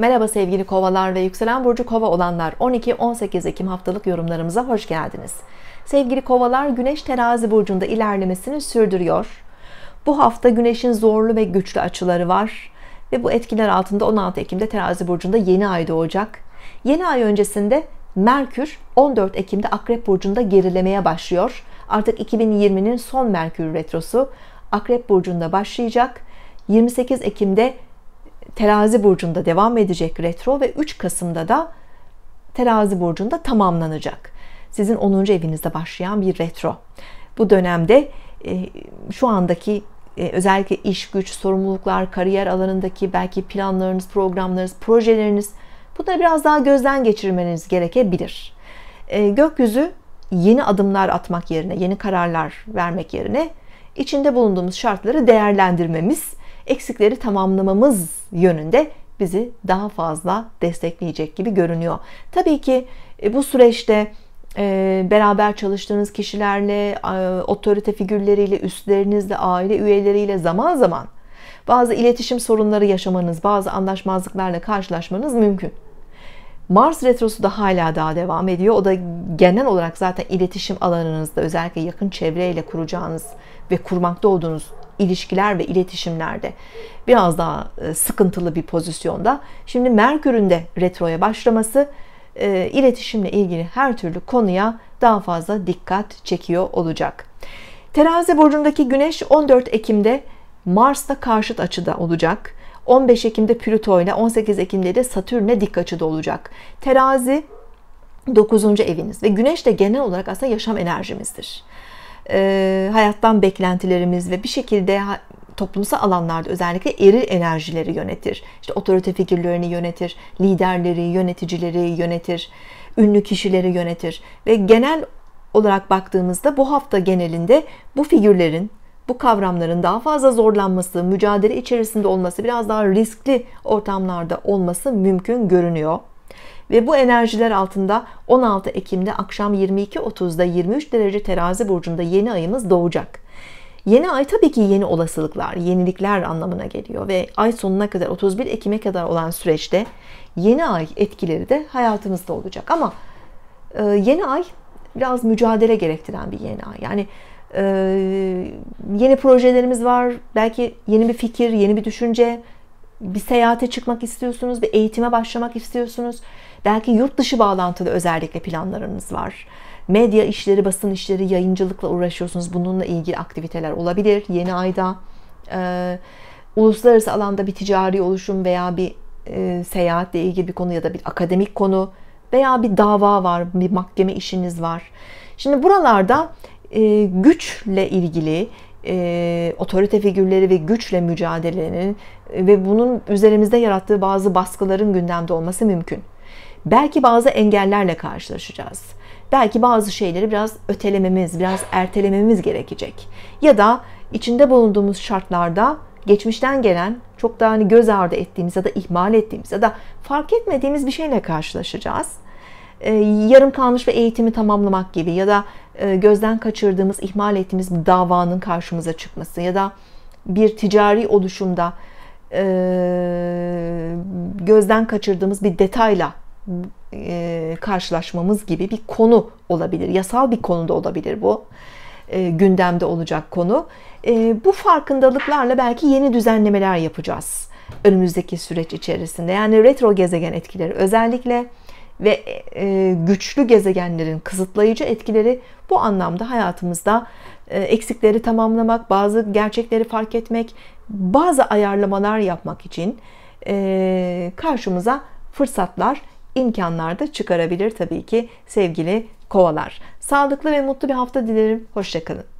Merhaba sevgili kovalar ve yükselen burcu kova olanlar 12-18 Ekim haftalık yorumlarımıza hoş geldiniz. Sevgili kovalar güneş terazi burcunda ilerlemesini sürdürüyor. Bu hafta güneşin zorlu ve güçlü açıları var ve bu etkiler altında 16 Ekim'de terazi burcunda yeni ay doğacak. Yeni ay öncesinde Merkür 14 Ekim'de Akrep burcunda gerilemeye başlıyor. Artık 2020'nin son Merkür retrosu Akrep burcunda başlayacak. 28 Ekim'de terazi burcunda devam edecek retro ve 3 Kasım'da da terazi burcunda tamamlanacak. Sizin 10. evinizde başlayan bir retro. Bu dönemde e, şu andaki e, özellikle iş, güç, sorumluluklar, kariyer alanındaki belki planlarınız, programlarınız, projeleriniz bunları biraz daha gözden geçirmeniz gerekebilir. E, gökyüzü yeni adımlar atmak yerine, yeni kararlar vermek yerine içinde bulunduğumuz şartları değerlendirmemiz, eksikleri tamamlamamız yönünde bizi daha fazla destekleyecek gibi görünüyor. Tabii ki e, bu süreçte e, beraber çalıştığınız kişilerle, otorite figürleriyle, üstlerinizle, aile üyeleriyle zaman zaman bazı iletişim sorunları yaşamanız, bazı anlaşmazlıklarla karşılaşmanız mümkün. Mars retrosu da hala daha devam ediyor. O da genel olarak zaten iletişim alanınızda özellikle yakın çevreyle kuracağınız ve kurmakta olduğunuz ilişkiler ve iletişimlerde biraz daha e, sıkıntılı bir pozisyonda. Şimdi Merkür'ün de retroya başlaması e, iletişimle ilgili her türlü konuya daha fazla dikkat çekiyor olacak. Terazi burcundaki Güneş 14 Ekim'de Mars'ta karşıt açıda olacak. 15 Ekim'de Plüto ile 18 Ekim'de de Satürn'e dik açıda olacak. Terazi 9. eviniz ve Güneş de genel olarak aslında yaşam enerjimizdir e, hayattan ve bir şekilde toplumsal alanlarda özellikle eril enerjileri yönetir. İşte otorite figürlerini yönetir, liderleri, yöneticileri yönetir, ünlü kişileri yönetir ve genel olarak baktığımızda bu hafta genelinde bu figürlerin bu kavramların daha fazla zorlanması, mücadele içerisinde olması, biraz daha riskli ortamlarda olması mümkün görünüyor ve bu enerjiler altında 16 Ekim'de akşam 22.30'da 23 derece terazi burcunda yeni ayımız doğacak. Yeni ay tabii ki yeni olasılıklar, yenilikler anlamına geliyor ve ay sonuna kadar 31 Ekim'e kadar olan süreçte yeni ay etkileri de hayatımızda olacak. Ama e, yeni ay biraz mücadele gerektiren bir yeni ay. Yani e, yeni projelerimiz var, belki yeni bir fikir, yeni bir düşünce, bir seyahate çıkmak istiyorsunuz, bir eğitime başlamak istiyorsunuz. Belki yurt dışı bağlantılı özellikle planlarınız var. Medya işleri, basın işleri, yayıncılıkla uğraşıyorsunuz. Bununla ilgili aktiviteler olabilir. Yeni ayda e, uluslararası alanda bir ticari oluşum veya bir e, seyahatle ilgili bir konu ya da bir akademik konu veya bir dava var, bir mahkeme işiniz var. Şimdi buralarda e, güçle ilgili e, otorite figürleri ve güçle mücadelenin e, ve bunun üzerimizde yarattığı bazı baskıların gündemde olması mümkün. Belki bazı engellerle karşılaşacağız. Belki bazı şeyleri biraz ötelememiz, biraz ertelememiz gerekecek. Ya da içinde bulunduğumuz şartlarda geçmişten gelen çok daha hani göz ardı ettiğimiz ya da ihmal ettiğimiz ya da fark etmediğimiz bir şeyle karşılaşacağız. Ee, yarım kalmış bir eğitimi tamamlamak gibi ya da e, gözden kaçırdığımız, ihmal ettiğimiz bir davanın karşımıza çıkması ya da bir ticari oluşumda e, gözden kaçırdığımız bir detayla e, karşılaşmamız gibi bir konu olabilir. Yasal bir konuda olabilir bu. E, gündemde olacak konu. E, bu farkındalıklarla belki yeni düzenlemeler yapacağız önümüzdeki süreç içerisinde. Yani retro gezegen etkileri özellikle ve e, güçlü gezegenlerin kısıtlayıcı etkileri bu anlamda hayatımızda e, eksikleri tamamlamak, bazı gerçekleri fark etmek, bazı ayarlamalar yapmak için e, karşımıza fırsatlar imkanlar da çıkarabilir tabii ki sevgili kovalar. Sağlıklı ve mutlu bir hafta dilerim. Hoşçakalın.